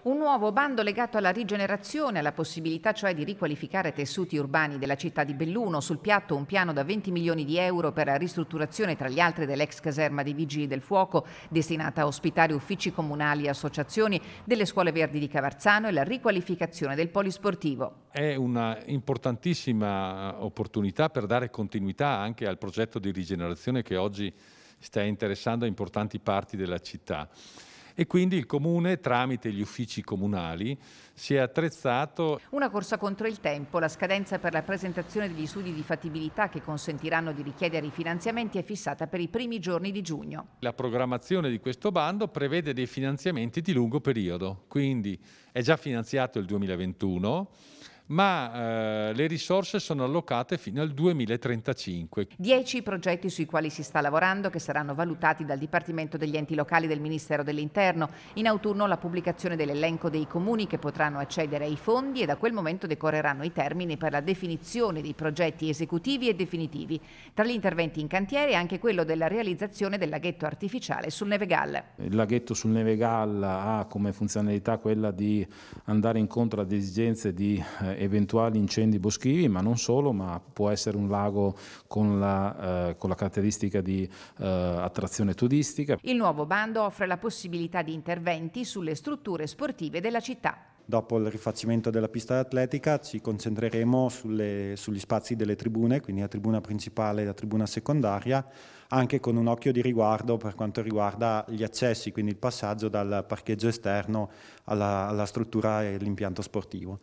Un nuovo bando legato alla rigenerazione, alla possibilità cioè di riqualificare tessuti urbani della città di Belluno. Sul piatto un piano da 20 milioni di euro per la ristrutturazione, tra gli altri, dell'ex caserma dei Vigili del Fuoco, destinata a ospitare uffici comunali e associazioni delle scuole verdi di Cavarzano e la riqualificazione del polisportivo. È una importantissima opportunità per dare continuità anche al progetto di rigenerazione che oggi sta interessando importanti parti della città e quindi il comune tramite gli uffici comunali si è attrezzato. Una corsa contro il tempo, la scadenza per la presentazione degli studi di fattibilità che consentiranno di richiedere i finanziamenti è fissata per i primi giorni di giugno. La programmazione di questo bando prevede dei finanziamenti di lungo periodo, quindi è già finanziato il 2021 ma eh, le risorse sono allocate fino al 2035. Dieci progetti sui quali si sta lavorando che saranno valutati dal Dipartimento degli enti locali del Ministero dell'Interno. In autunno la pubblicazione dell'elenco dei comuni che potranno accedere ai fondi e da quel momento decorreranno i termini per la definizione dei progetti esecutivi e definitivi. Tra gli interventi in cantiere anche quello della realizzazione del laghetto artificiale sul Nevegal. Il laghetto sul Nevegal ha come funzionalità quella di andare incontro ad esigenze di eh, eventuali incendi boschivi, ma non solo, ma può essere un lago con la, eh, con la caratteristica di eh, attrazione turistica. Il nuovo bando offre la possibilità di interventi sulle strutture sportive della città. Dopo il rifacimento della pista atletica ci concentreremo sulle, sugli spazi delle tribune, quindi la tribuna principale e la tribuna secondaria, anche con un occhio di riguardo per quanto riguarda gli accessi, quindi il passaggio dal parcheggio esterno alla, alla struttura e l'impianto sportivo.